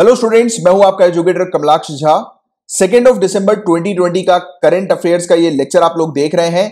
Hello students मैं हूं आपका educator Kamalaksh Jha second of December 2020 का करंट अफेयर्स का ये लेक्चर आप लोग देख रहे हैं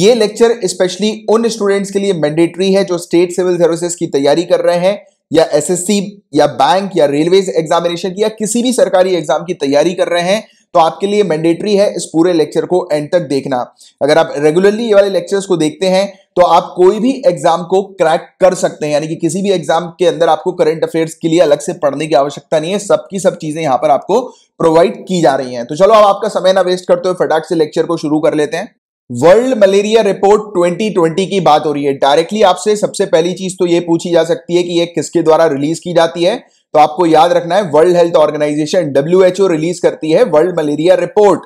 ये लेक्चर स्पेशली उन स्टूडेंट्स के लिए मैंडेटरी है जो स्टेट सिविल सर्विसेज की तैयारी कर रहे हैं या एसएससी या बैंक या रेलवे एग्जामिनेशन की या किसी भी सरकारी एग्जाम की तैयारी कर रहे हैं तो आपके लिए मैंडेटरी है इस पूरे लेक्चर को एंड तक देखना अगर आप रेगुलरली ये वाले लेक्चर्स को देखते हैं तो आप कोई भी एग्जाम को क्रैक कर सकते हैं यानी कि किसी भी एग्जाम के अंदर आपको करंट अफेयर्स के लिए अलग से पढ़ने की आवश्यकता नहीं है सबकी सब चीजें यहां पर आपको प्रोवाइड की जा रही हैं तो चलो अब आपका समय ना वेस्ट करते हुए फटाक से लेक्चर को शुरू कर लेते हैं वर्ल्ड मलेरिया रिपोर्ट 2020 की बात हो रही है डायरेक्टली आपसे सबसे पहली चीज तो ये पूछी जा सकती है कि ये किसके द्वारा रिलीज की जाती है तो आपको याद रखना है World Health Organization W release करती है वर्ल्ड मलेरिया रिपोर्ट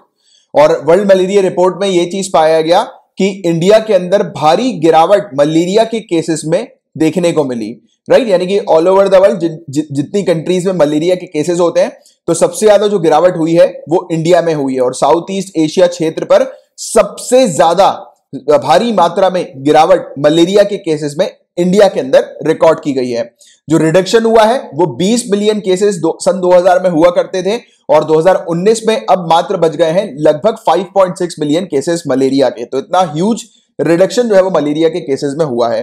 और वर्ल्ड मलेरिया रिपोर्ट में यह चीज पाया गया कि इंडिया के अंदर भारी गिरावट मलेरिया के केसेस में देखने को मिली राइट यानी कि ऑल ओवर द वर्ल्ड जितनी कंट्रीज में मलेरिया के केसेस होते हैं तो सबसे ज्यादा जो गिरावट हुई है वो इंडिया में हुई है और साउथ ईस्ट एशिया क्षेत्र पर सबसे ज्यादा भारी मात्रा में गिरावट मलेरिया के केसेस में इंडिया के अंदर रिकॉर्ड की गई है जो रिडक्शन हुआ है वो 20 मिलियन केसेस सन 2000 में हुआ करते थे और 2019 में अब मात्र बच गए हैं लगभग 5.6 मिलियन केसेस मलेरिया के तो इतना ह्यूज रिडक्शन जो है वो मलेरिया के केसेस में हुआ है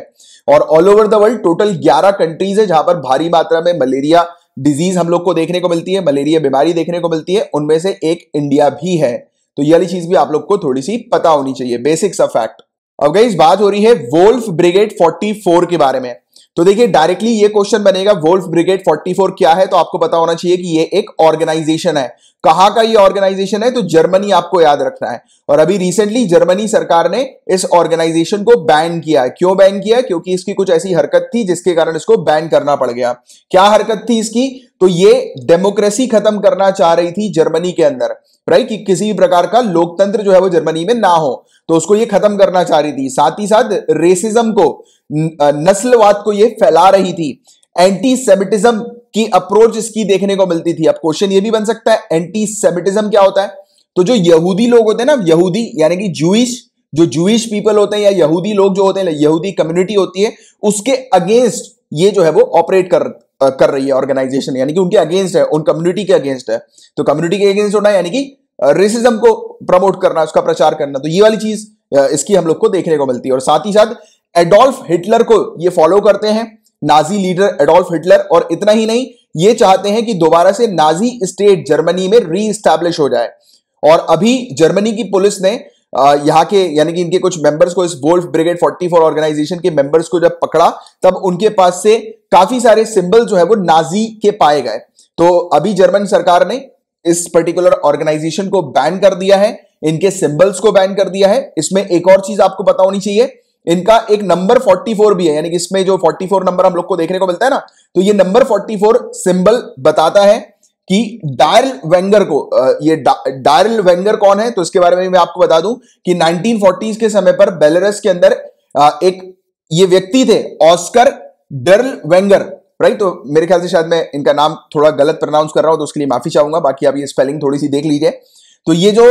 और all over the world total 11 countries है जहां पर भारी मात्रा में मलेरिया डिजीज हम लोग को देखने को मिलती है मलेरिया बीमारी देखने को मिलती है उनमें से एक इंडिया भी है तो ये वाली चीज भी आप लोग को थोड़ी सी पता होनी चाहिए बेसिक्स ऑफ फैक्ट अब गई बात हो रही है वोल्फ ब्रिगेड 44 के बारे में तो देखिए डायरेक्टली ये क्वेश्चन बनेगा वोल्फ ब्रिगेड 44 क्या है तो आपको पता होना चाहिए कि ये एक ऑर्गेनाइजेशन है कहा का ये ऑर्गेनाइजेशन है तो जर्मनी आपको याद रखना है और अभी रिसेंटली जर्मनी सरकार ने इस ऑर्गेनाइजेशन को बैन किया है क्यों बैन किया है क्योंकि इसकी कुछ ऐसी हरकत थी जिसके कारण इसको बैन करना पड़ गया क्या हरकत थी इसकी तो ये डेमोक्रेसी खत्म करना चाह रही थी जर्मनी के अंदर राइट कि किसी प्रकार का लोकतंत्र जो है वो जर्मनी में ना हो तो उसको ये खत्म करना चाह रही थी साथ ही साथ रेसिज्म को नस्लवाद को ये फैला रही थी एंटी सेमिटिज्म की अप्रोच इसकी देखने को मिलती थी अब क्वेश्चन ये भी बन सकता है एंटी सेमिटिज्म क्या होता है तो जो यहूदी लोग होते हैं ना यहूदी यानी कि जूइश जो जूइश पीपल होते हैं या यहूदी लोग जो होते हैं यहूदी कम्युनिटी होती है उसके अगेंस्ट ये जो है वो ऑपरेट कर कर रही है ऑर्गेनाइजेशन यानी कि उनके अगेंस्ट है उन कम्युनिटी के अगेंस्ट है तो कम्युनिटी के अगेंस्ट होना यानी कि रेसिज्म को प्रमोट करना उसका प्रचार करना तो ये वाली चीज इसकी हम लोग को देखने को मिलती है और साथ ही साथ एडोल्फ हिटलर को ये फॉलो करते हैं नाजी लीडर एडोल्फ हिटलर और इतना ही नहीं ये चाहते हैं कि दोबारा से नाजी स्टेट जर्मनी में री हो जाए और अभी जर्मनी की पुलिस ने यहाँ के यानी कि इनके कुछ मेंबर्स को इस वोल्फ ब्रिगेड 44 ऑर्गेनाइजेशन के मेंबर्स को जब पकड़ा तब उनके पास से काफी सारे सिंबल जो है वो नाजी के पाए गए तो अभी जर्मन सरकार ने इस पर्टिकुलर ऑर्गेनाइजेशन को बैन कर दिया है इनके सिंबल्स को बैन कर दिया है इसमें एक और चीज आपको पता होनी चाहिए इनका एक नंबर 44 भी है यानी कि इसमें जो 44 नंबर हम लोग को देखने को मिलता है ना तो ये नंबर 44 सिंबल बताता है कि डायरल वेंगर को ये डायरल वेंगर कौन है तो इसके बारे में मैं आपको बता दूं कि 1940s के समय पर बेलरस के अंदर एक ये व्यक्ति थे ऑस्कर डरल वेंगर राइट तो मेरे ख्याल से शायद मैं इनका नाम थोड़ा गलत प्रोनाउंस कर रहा हूं तो उसके लिए माफी चाहूंगा बाकी आप ये स्पेलिंग थोड़ी सी देख लीजिए तो ये जो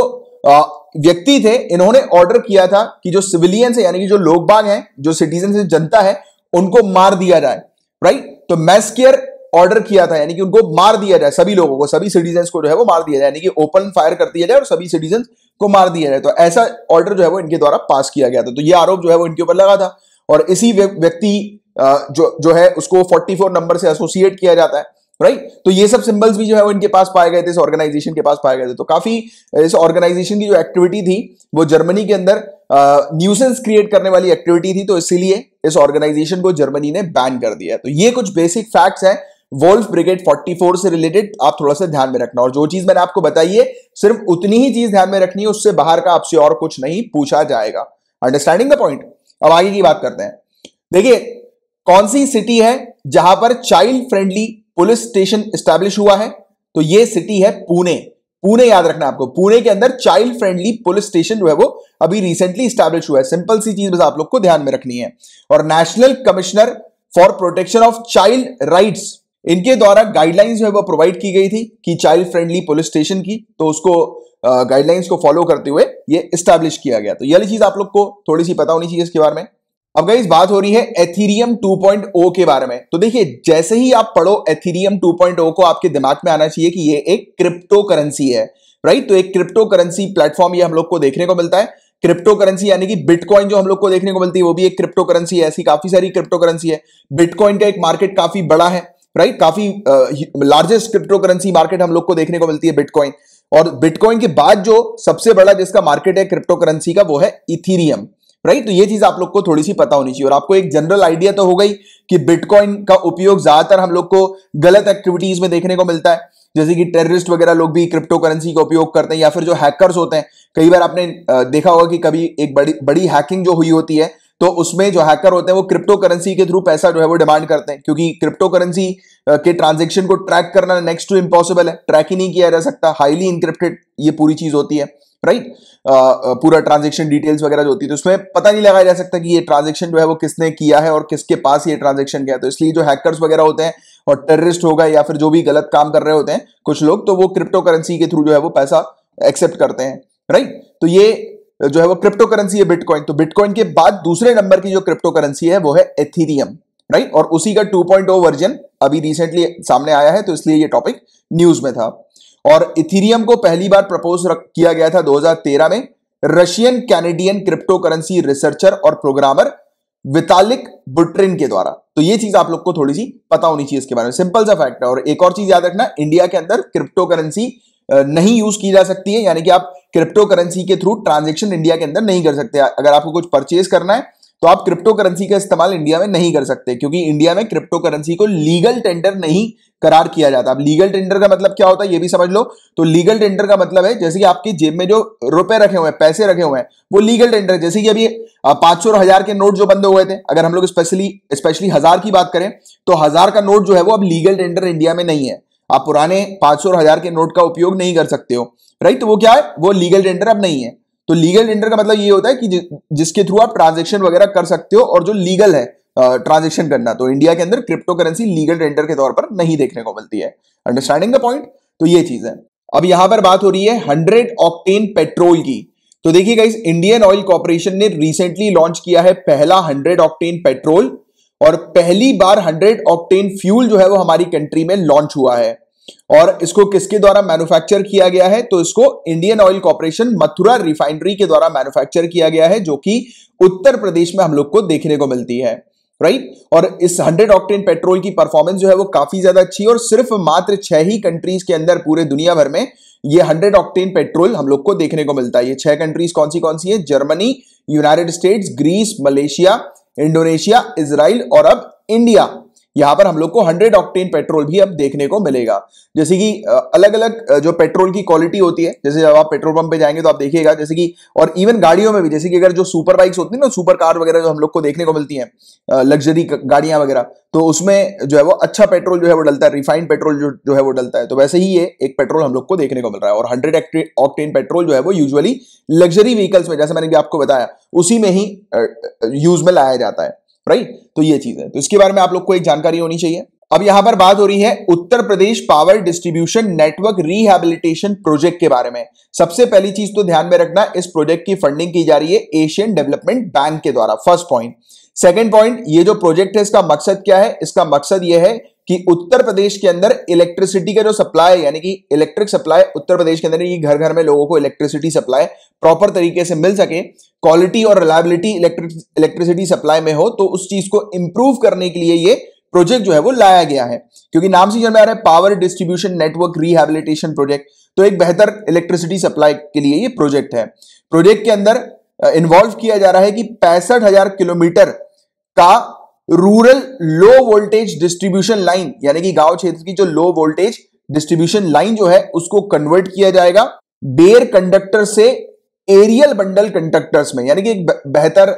व्यक्ति थे इन्होंने ऑर्डर किया था कि जो सिविलियंस है यानी कि जो लोग बाग हैं जो सिटीजन है जनता है उनको मार दिया जाए राइट तो मैस्कियर ऑर्डर किया था यानी कि उनको मार दिया जाए सभी लोगों को सभी सिटीजन को जो है वो मार दिया जाए यानी कि ओपन फायर कर दिया जाए और सभी सिटीजन को मार दिया जाए तो ऐसा ऑर्डर जो है वो इनके द्वारा पास किया गया था तो ये आरोप जो है वो इनके ऊपर लगा था और इसी व्यक्ति जो जो है उसको 44 नंबर से एसोसिएट किया जाता है राइट तो ये सब सिंबल्स भी जो है वो इनके पास पाए गए थे इस ऑर्गेनाइजेशन के पास पाए गए थे तो काफी इस ऑर्गेनाइजेशन की जो एक्टिविटी थी वो जर्मनी के अंदर न्यूसेंस क्रिएट करने वाली एक्टिविटी थी तो इसीलिए इस ऑर्गेनाइजेशन को जर्मनी ने बैन कर दिया तो ये कुछ बेसिक फैक्ट्स हैं वोल्फ ब्रिगेड 44 से रिलेटेड आप थोड़ा सा ध्यान में रखना और जो चीज मैंने आपको बताई है सिर्फ उतनी ही चीज ध्यान में रखनी है उससे बाहर का आपसे और कुछ नहीं पूछा जाएगा अंडरस्टैंडिंग द पॉइंट अब आगे की बात करते हैं देखिए कौन सी सिटी है जहां पर child friendly police station establish हुआ है तो ये सिटी है पुणे पुणे याद रखना आपको पुणे के अंदर चाइल्ड फ्रेंडली पुलिस स्टेशन जो है वो अभी रिसेंटली स्टैब्लिश हुआ है सिंपल सी चीज बस आप लोग को ध्यान में रखनी है और national commissioner for protection of child rights इनके द्वारा गाइडलाइंस जो है वो प्रोवाइड की गई थी कि चाइल्ड फ्रेंडली पुलिस स्टेशन की तो उसको गाइडलाइंस को फॉलो करते हुए ये स्टैब्लिश किया गया तो ये चीज आप लोग को थोड़ी सी पता होनी चाहिए इसके बारे में अब गई बात हो रही है एथीरियम 2.0 के बारे में तो देखिए जैसे ही आप पढ़ो एथीरियम 2.0 को आपके दिमाग में आना चाहिए कि ये एक क्रिप्टो करेंसी है राइट तो एक क्रिप्टो करेंसी प्लेटफॉर्म ये हम लोग को देखने को मिलता है क्रिप्टो करेंसी यानी कि बिटकॉइन जो हम लोग को देखने को मिलती है वो भी एक क्रिप्टो करेंसी है ऐसी काफी सारी क्रिप्टो करेंसी है बिटकॉइन का एक मार्केट काफी बड़ा है राइट काफी लार्जेस्ट क्रिप्टो करेंसी मार्केट हम लोग को देखने को मिलती है बिटकॉइन और बिटकॉइन के बाद जो सबसे बड़ा जिसका मार्केट है क्रिप्टो करेंसी का वो है इथीरियम राइट तो ये चीज आप लोग को थोड़ी सी पता होनी चाहिए और आपको एक जनरल आइडिया तो हो गई कि बिटकॉइन का उपयोग ज्यादातर हम लोग को गलत एक्टिविटीज में देखने को मिलता है जैसे कि टेररिस्ट वगैरह लोग भी क्रिप्टो करेंसी का उपयोग करते हैं या फिर जो हैकर्स होते हैं कई बार आपने देखा होगा कि कभी एक बड़ी बड़ी हैकिंग जो हुई होती है तो उसमें जो हैकर होते हैं वो क्रिप्टो करेंसी के थ्रू पैसा जो है वो डिमांड करते हैं क्योंकि क्रिप्टो करेंसी के ट्रांजेक्शन को ट्रैक करना नेक्स्ट टू इम्पॉसिबल है ट्रैक ही नहीं किया जा सकता हाईली इंक्रिप्टेड ये पूरी चीज होती है राइट पूरा ट्रांजेक्शन डिटेल्स वगैरह जो होती है तो उसमें पता नहीं लगाया जा सकता कि ये ट्रांजेक्शन जो है वो किसने किया है और किसके पास ये ट्रांजेक्शन गया तो इसलिए जो हैकर्स वगैरह होते हैं और टेररिस्ट होगा या फिर जो भी गलत काम कर रहे होते हैं कुछ लोग तो वो क्रिप्टो करेंसी के थ्रू जो है वो पैसा एक्सेप्ट करते हैं राइट तो ये जो है वो क्रिप्टो करेंसी है बिटकॉइन तो बिटकॉइन के बाद दूसरे नंबर की जो क्रिप्टो करेंसी है वो है एथीरियम राइट और उसी का 2.0 वर्जन अभी रिसेंटली सामने आया है तो इसलिए ये टॉपिक न्यूज में था और इथीरियम को पहली बार प्रपोज किया गया था 2013 में Russian Canadian crypto currency researcher और प्रोग्रामर वितालिक बुट्रिन के द्वारा तो ये चीज आप लोग को थोड़ी सी पता होनी चाहिए इसके बारे में सिंपल सा फैक्ट है और एक और चीज याद रखना इंडिया के अंदर क्रिप्टो करेंसी नहीं यूज की जा सकती है यानी कि आप क्रिप्टो करेंसी के थ्रू ट्रांजेक्शन इंडिया के अंदर नहीं कर सकते अगर आपको कुछ परचेज करना है तो आप क्रिप्टो करेंसी का इस्तेमाल इंडिया में नहीं कर सकते क्योंकि इंडिया में क्रिप्टो करेंसी को लीगल टेंडर नहीं करार किया जाता अब लीगल टेंडर का मतलब क्या होता है ये भी समझ लो तो लीगल टेंडर का मतलब है जैसे कि आपकी जेब में जो रुपए रखे हुए हैं पैसे रखे हुए हैं वो लीगल टेंडर है जैसे कि अभी पांच सौ हजार के नोट जो बंद हुए थे अगर हम लोग स्पेशली स्पेशली हजार की बात करें तो हजार का नोट जो है वो अब लीगल टेंडर इंडिया में नहीं है आप पुराने पांच सौ हजार के नोट का उपयोग नहीं कर सकते हो राइट तो वो क्या है वो लीगल टेंडर अब नहीं है तो लीगल टेंडर का मतलब ये होता है कि जिसके थ्रू आप ट्रांजेक्शन वगैरह कर सकते हो और जो लीगल है ट्रांजेक्शन करना तो इंडिया के अंदर क्रिप्टो करेंसी लीगल टेंडर के तौर पर नहीं देखने को मिलती है अंडरस्टैंडिंग द पॉइंट तो ये चीज है अब यहां पर बात हो रही है हंड्रेड ऑक्टेन पेट्रोल की तो देखिए इस इंडियन ऑयल कॉरपोरेशन ने रिसेंटली लॉन्च किया है पहला हंड्रेड ऑक्टेन पेट्रोल और पहली बार हंड्रेड ऑप्टेन फ्यूल जो है वो हमारी कंट्री में लॉन्च हुआ है और इसको किसके द्वारा मैन्युफैक्चर किया गया है तो इसको Indian Oil Corporation Mathura refinery के द्वारा मैन्युफैक्चर किया गया है जो कि उत्तर प्रदेश में हम लोग को देखने को मिलती है राइट right? और इस 100 ऑक्टेन पेट्रोल की परफॉर्मेंस जो है वो काफी ज्यादा अच्छी है और सिर्फ मात्र छह ही कंट्रीज के अंदर पूरे दुनिया भर में ये 100 ऑक्टेन पेट्रोल हम लोग को देखने को मिलता है ये छह कंट्रीज कौन सी कौन सी है Germany United States Greece Malaysia Indonesia Israel और अब इंडिया यहां पर हम लोग को 100 ऑक्टेन पेट्रोल भी अब देखने को मिलेगा जैसे कि अलग अलग जो पेट्रोल की क्वालिटी होती है जैसे जब आप पेट्रोल पंप पे जाएंगे तो आप देखिएगा जैसे कि और इवन गाड़ियों में भी जैसे कि अगर जो सुपर बाइक्स होती है ना सुपर कार वगैरह जो हम लोग को देखने को मिलती है लग्जरी गाड़ियां वगैरह तो उसमें जो है वो अच्छा पेट्रोल जो है वो डलता है रिफाइंड पेट्रोल जो जो है वो डलता है तो वैसे ही ये एक पेट्रोल हम लोग को देखने को मिल रहा है और हंड्रेड ऑक्टेन पेट्रोल जो है वो यूजली लग्जरी व्हीकल्स में जैसे मैंने भी आपको बताया उसी में ही यूज में लाया जाता है राइट तो ये चीज है तो इसके बारे में आप लोग को एक जानकारी होनी चाहिए अब यहां पर बात हो रही है Uttar Pradesh power distribution network rehabilitation project के बारे में सबसे पहली चीज तो ध्यान में रखना इस प्रोजेक्ट की फंडिंग की जा रही है एशियन डेवलपमेंट बैंक के द्वारा फर्स्ट पॉइंट सेकेंड पॉइंट ये जो प्रोजेक्ट है इसका मकसद क्या है इसका मकसद यह है कि उत्तर प्रदेश के अंदर इलेक्ट्रिसिटी का जो सप्लाई यानी कि इलेक्ट्रिक सप्लाई उत्तर प्रदेश के अंदर ये घर घर में लोगों को इलेक्ट्रिसिटी सप्लाई प्रॉपर तरीके से मिल सके क्वालिटी और रिलायबिलिटी इलेक्ट्रिसिटी सप्लाई में हो तो उस चीज को इंप्रूव करने के लिए ये प्रोजेक्ट जो है वो लाया गया है क्योंकि नाम से में आ रहा है power distribution network rehabilitation project तो एक बेहतर इलेक्ट्रिसिटी सप्लाई के लिए ये प्रोजेक्ट है प्रोजेक्ट के अंदर इन्वॉल्व किया जा रहा है कि पैंसठ हजार किलोमीटर का rural low voltage distribution line यानी कि गांव क्षेत्र की जो लो वोल्टेज डिस्ट्रीब्यूशन लाइन जो है उसको कन्वर्ट किया जाएगा बेयर कंडक्टर से एरियल बंडल कंडक्टर्स में यानी कि एक बेहतर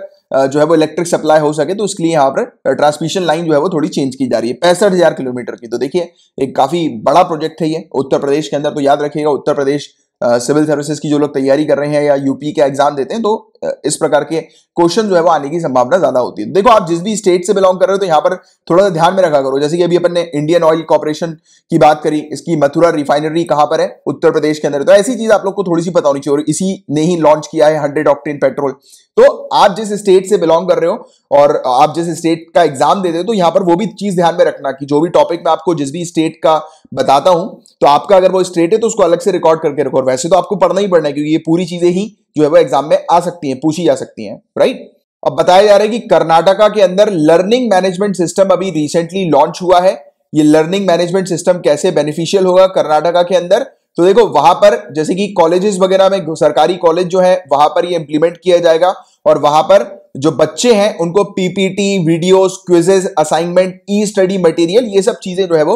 जो है वो इलेक्ट्रिक सप्लाई हो सके तो उसके लिए यहाँ पर ट्रांसमिशन लाइन जो है वो थोड़ी चेंज की जा रही है पैंसठ हजार किलोमीटर की तो देखिए एक काफी बड़ा प्रोजेक्ट है ये उत्तर प्रदेश के अंदर तो याद रखिएगा उत्तर प्रदेश सिविल सर्विसेज की जो लोग तैयारी कर रहे हैं या यूपी के एग्जाम देते हैं तो इस प्रकार के क्वेश्चन जो है वो आने की संभावना ज्यादा होती है देखो आप जिस भी स्टेट से बिलोंग कर रहे हो तो यहाँ पर थोड़ा सा ध्यान में रखा करो जैसे कि अभी अपन ने इंडियन ऑयल कॉर्पोरेशन की बात करी इसकी मथुरा रिफाइनरी कहां पर है उत्तर प्रदेश के अंदर तो ऐसी चीज आप लोग को थोड़ी सी पता होनी चाहिए और इसी ने ही लॉन्च किया है हंड्रेड ऑक्टेन पेट्रोल तो आप जिस स्टेट से बिलोंग कर रहे हो और आप जिस स्टेट का एग्जाम देते हो तो यहाँ पर वो भी चीज ध्यान में रखना कि जो भी टॉपिक मैं आपको जिस भी स्टेट का बताता हूं तो आपका अगर वो स्टेट है तो उसको अलग से रिकॉर्ड करके रखो वैसे तो आपको पढ़ना ही पड़ना है क्योंकि ये पूरी चीजें ही जो है वो एग्जाम में आ सकती हैं पूछी जा सकती हैं राइट अब बताया जा रहा है कि कर्नाटका के अंदर लर्निंग मैनेजमेंट सिस्टम अभी रिसेंटली लॉन्च हुआ है ये लर्निंग मैनेजमेंट सिस्टम कैसे बेनिफिशियल होगा कर्नाटका के अंदर तो देखो वहां पर जैसे कि कॉलेजेस वगैरह में सरकारी कॉलेज जो है वहां पर ये इंप्लीमेंट किया जाएगा और वहां पर जो बच्चे हैं उनको PPT videos quizzes assignment e study material ये सब चीजें जो है वो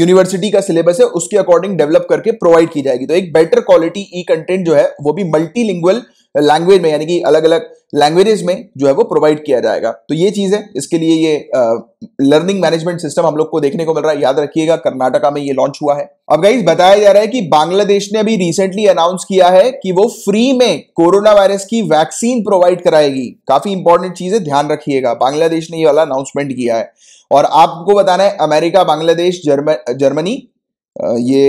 यूनिवर्सिटी का सिलेबस है उसके अकॉर्डिंग डेवलप करके प्रोवाइड की जाएगी तो एक बेटर क्वालिटी ई कंटेंट जो है वो भी मल्टीलिंगुअल लैंग्वेज में यानी कि अलग अलग लैंग्वेजेस में जो है वो प्रोवाइड किया जाएगा तो ये चीज़ है इसके लिए ये लर्निंग मैनेजमेंट सिस्टम हम लोग को देखने को मिल रहा है याद रखिएगा कर्नाटका में ये लॉन्च हुआ है अब गाइज बताया जा रहा है कि बांग्लादेश ने अभी रिसेंटली अनाउंस किया है कि वो फ्री में कोरोना वायरस की वैक्सीन प्रोवाइड कराएगी काफी इंपॉर्टेंट चीज है ध्यान रखिएगा बांग्लादेश ने ये वाला अनाउंसमेंट किया है और आपको बताना है अमेरिका बांग्लादेश जर्म जर्मनी ये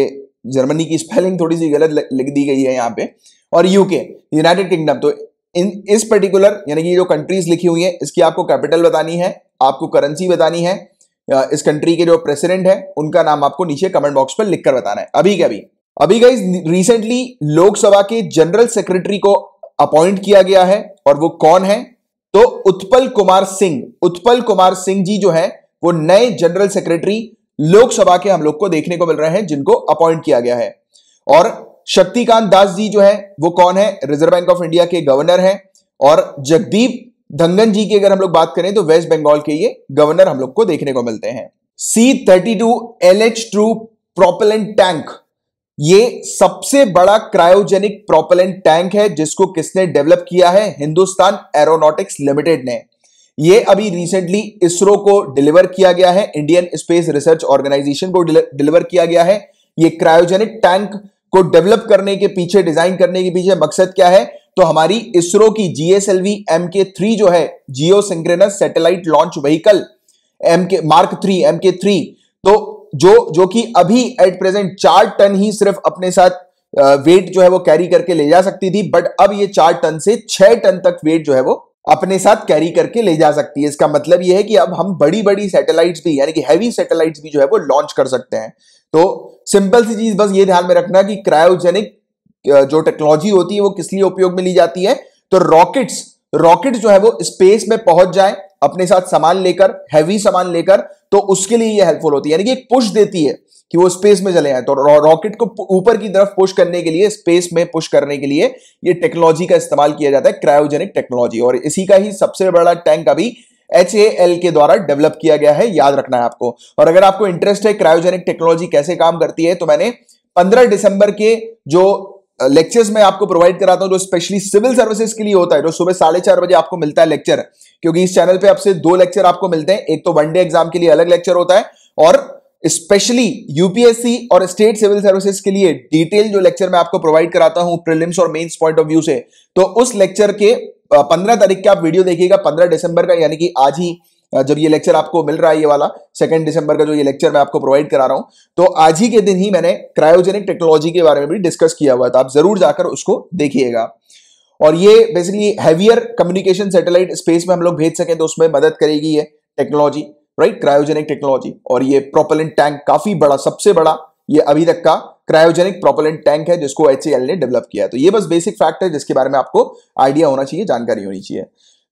जर्मनी की स्पेलिंग थोड़ी सी गलत लिख दी गई है यहाँ पे और यूके यूनाइटेड किंगडम तो इन इस पर्टिकुलर यानी कि जो कंट्रीज लिखी हुई है इसकी आपको कैपिटल बतानी है आपको करेंसी बतानी है इस कंट्री के जो प्रेसिडेंट है उनका नाम आपको नीचे कमेंट बॉक्स पर लिखकर बताना है अभी के अभी अभी गई रिसेंटली लोकसभा के जनरल सेक्रेटरी को अपॉइंट किया गया है और वो कौन है तो उत्पल कुमार सिंह उत्पल कुमार सिंह जी जो है वो नए जनरल सेक्रेटरी लोकसभा के हम लोग को देखने को मिल रहे हैं जिनको अपॉइंट किया गया है और शक्तिकांत दास जी जो है वो कौन है रिजर्व बैंक ऑफ इंडिया के गवर्नर हैं और जगदीप धंगन जी की अगर हम लोग बात करें तो वेस्ट बंगाल के ये गवर्नर हम लोग को देखने को मिलते हैं C thirty two L H two propellant tank ये सबसे बड़ा क्रायोजेनिक प्रोपेलेंट टैंक है जिसको किसने डेवलप किया है हिंदुस्तान एरोनॉटिक्स लिमिटेड ने ये अभी रिसेंटली इसरो को डिलीवर किया गया है इंडियन स्पेस रिसर्च ऑर्गेनाइजेशन को डिलीवर किया गया है ये क्रायोजेनिक टैंक को डेवलप करने के पीछे डिजाइन करने के पीछे मकसद क्या है तो हमारी इसरो की जीएसएलवी एम के थ्री जो है geosynchronous satellite launch vehicle M K mark three M K three तो जो जो कि अभी एट प्रेजेंट चार टन ही सिर्फ अपने साथ वेट जो है वो कैरी करके ले जा सकती थी बट अब ये चार टन से छह टन तक वेट जो है वो अपने साथ कैरी करके ले जा सकती है इसका मतलब यह है कि अब हम बड़ी बड़ी सैटेलाइट्स भी यानी कि हैवी सैटेलाइट्स भी जो है वो लॉन्च कर सकते हैं तो सिंपल सी चीज बस ये ध्यान में रखना कि क्रायोजेनिक जो टेक्नोलॉजी होती है वो किस लिए उपयोग में ली जाती है तो रॉकेट्स रॉकेट जो है वो स्पेस में पहुंच जाए अपने साथ सामान लेकर हैवी सामान लेकर तो उसके लिए ये हेल्पफुल होती है यानी कि एक पुश देती है कि वो स्पेस में चले जाए तो रॉकेट को ऊपर की तरफ पुश करने के लिए स्पेस में पुश करने के लिए ये टेक्नोलॉजी का इस्तेमाल किया जाता है क्रायोजेनिक टेक्नोलॉजी और इसी का ही सबसे बड़ा टैंक अभी एच ए एल के द्वारा डेवलप किया गया है याद रखना है आपको और अगर आपको इंटरेस्ट है क्रायोजेनिक टेक्नोलॉजी कैसे काम करती है तो मैंने 15 दिसंबर के जो लेक्चर्स में आपको प्रोवाइड कराता हूं जो स्पेशली सिविल सर्विसेज के लिए होता है जो सुबह साढ़े चार बजे आपको मिलता है लेक्चर क्योंकि इस चैनल पे आपसे दो लेक्चर आपको मिलते हैं एक तो वनडे एग्जाम के लिए अलग लेक्चर होता है और स्पेशली यूपीएससी और स्टेट सिविल सर्विसेज के लिए डिटेल जो लेक्चर मैं आपको प्रोवाइड कराता हूं प्रिलिम्स और मेंस पॉइंट ऑफ व्यू से तो उस लेक्चर के पंद्रह तारीख का आप वीडियो देखिएगा पंद्रह दिसंबर का यानी कि आज ही जब ये लेक्चर आपको मिल रहा है ये वाला सेकंड दिसंबर का जो ये लेक्चर मैं आपको प्रोवाइड करा रहा हूं तो आज ही के दिन ही मैंने क्रायोजेनिक टेक्नोलॉजी के बारे में भी डिस्कस किया हुआ था आप जरूर जाकर उसको देखिएगा और ये basically heavier communication satellite space में हम लोग भेज सकें तो उसमें मदद करेगी ये टेक्नोलॉजी राइट क्रायोजेनिक टेक्नोलॉजी और ये प्रोपेलेंट टैंक काफी बड़ा सबसे बड़ा ये अभी तक का क्रायोजेनिक प्रोपोलेंट टैंक है जिसको एच ने डेवलप किया है तो ये बस बेसिक फैक्ट है जिसके बारे में आपको आइडिया होना चाहिए जानकारी होनी चाहिए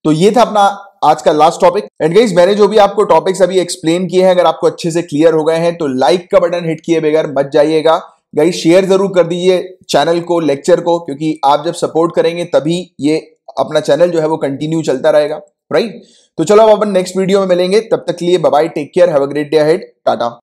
तो ये था अपना आज का लास्ट टॉपिक एंड गाइस मैंने जो भी आपको टॉपिक्स अभी एक्सप्लेन किए हैं अगर आपको अच्छे से क्लियर हो गए हैं तो लाइक का बटन हिट किए बगैर मत जाइएगा गाइस शेयर जरूर कर दीजिए चैनल को लेक्चर को क्योंकि आप जब सपोर्ट करेंगे तभी ये अपना चैनल जो है वो कंटिन्यू चलता रहेगा राइट तो चलो अब अपन नेक्स्ट वीडियो में मिलेंगे तब तक के लिए bye take care have a great day ahead Tata